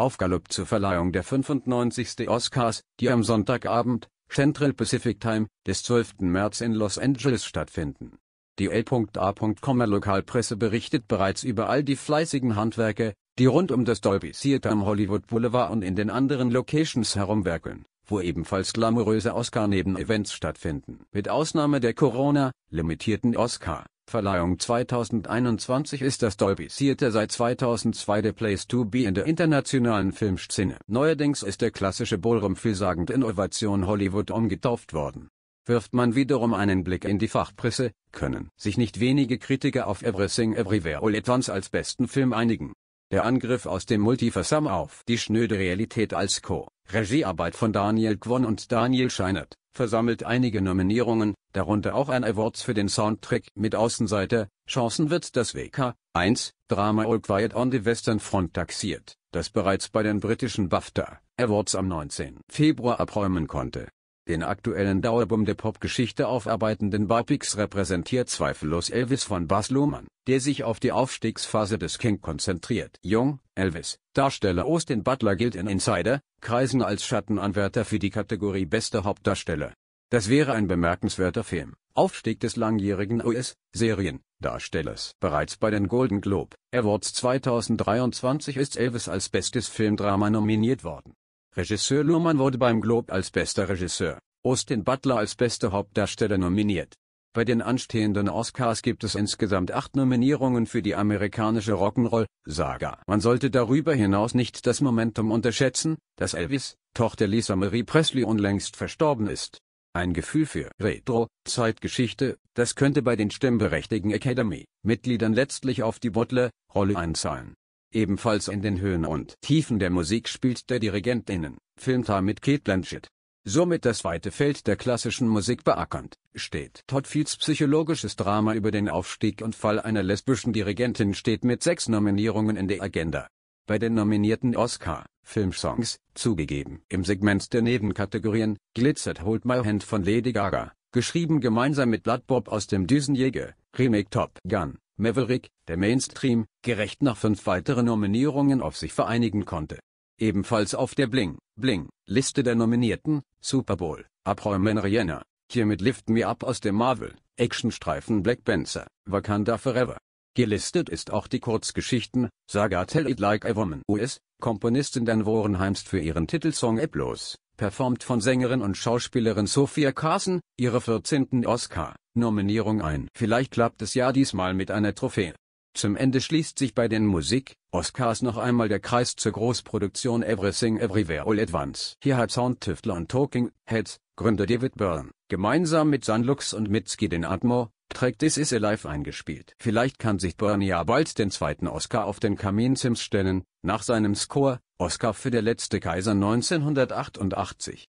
Aufgalopp zur Verleihung der 95. Oscars, die am Sonntagabend, Central Pacific Time, des 12. März in Los Angeles stattfinden. Die la Lokalpresse berichtet bereits über all die fleißigen Handwerker, die rund um das Dolby Theater am Hollywood Boulevard und in den anderen Locations herumwerkeln, wo ebenfalls glamouröse oscar neben events stattfinden. Mit Ausnahme der Corona-limitierten Oscar Verleihung 2021 ist das Dolby Theater seit 2002 der Place to be in der internationalen Filmszene. Neuerdings ist der klassische Ballroom vielsagend Innovation Hollywood umgetauft worden. Wirft man wiederum einen Blick in die Fachpresse, können sich nicht wenige Kritiker auf Everything Everywhere All at Once als besten Film einigen. Der Angriff aus dem Multiversum auf die schnöde Realität als Co Regiearbeit von Daniel Kwon und Daniel Scheinert, versammelt einige Nominierungen, darunter auch ein Awards für den Soundtrack mit Außenseiter, Chancen wird das WK, 1, Drama All Quiet on the Western Front taxiert, das bereits bei den britischen BAFTA Awards am 19. Februar abräumen konnte den aktuellen Dauerboom der Popgeschichte aufarbeitenden Barpix repräsentiert zweifellos Elvis von Bas Luhmann, der sich auf die Aufstiegsphase des King konzentriert. Jung, Elvis, Darsteller Austin Butler gilt in Insider-Kreisen als Schattenanwärter für die Kategorie Beste Hauptdarsteller. Das wäre ein bemerkenswerter Film. Aufstieg des langjährigen US-Seriendarstellers. Bereits bei den Golden Globe Awards 2023 ist Elvis als bestes Filmdrama nominiert worden. Regisseur Luhrmann wurde beim Globe als bester Regisseur, Austin Butler als beste Hauptdarsteller nominiert. Bei den anstehenden Oscars gibt es insgesamt acht Nominierungen für die amerikanische Rock'n'Roll-Saga. Man sollte darüber hinaus nicht das Momentum unterschätzen, dass Elvis, Tochter Lisa Marie Presley unlängst verstorben ist. Ein Gefühl für Retro, Zeitgeschichte, das könnte bei den stimmberechtigten Academy-Mitgliedern letztlich auf die Butler-Rolle einzahlen. Ebenfalls in den Höhen und Tiefen der Musik spielt der DirigentInnen, Filmstar mit Kate Blanchett. Somit das weite Feld der klassischen Musik beackernd, steht Todd Fields psychologisches Drama über den Aufstieg und Fall einer lesbischen Dirigentin steht mit sechs Nominierungen in der Agenda. Bei den nominierten Oscar-Filmsongs, zugegeben im Segment der Nebenkategorien, glitzert Hold My Hand von Lady Gaga, geschrieben gemeinsam mit Blood Bob aus dem Düsenjäger, Remake Top Gun, Maverick, der Mainstream, gerecht nach fünf weiteren Nominierungen auf sich vereinigen konnte. Ebenfalls auf der Bling, Bling, Liste der Nominierten, Super Bowl, Abräumen Rihanna, hiermit Lift Me Up aus dem Marvel, Actionstreifen Black Panther, Wakanda Forever. Gelistet ist auch die Kurzgeschichten, Saga Tell It Like a Woman US, Komponistin Dan Worenheimst für ihren Titelsong Eblos, performt von Sängerin und Schauspielerin Sophia Carson, ihre 14. Oscar-Nominierung ein. Vielleicht klappt es ja diesmal mit einer Trophäe. Zum Ende schließt sich bei den Musik-Oscars noch einmal der Kreis zur Großproduktion Everything Everywhere All at Once. Hier hat Soundtüftler und Talking Heads Gründer David Byrne gemeinsam mit Sunlux und Mitski den Atmo trägt This Is Alive eingespielt. Vielleicht kann sich Byrne ja bald den zweiten Oscar auf den Kamin Sims stellen, nach seinem Score Oscar für Der letzte Kaiser 1988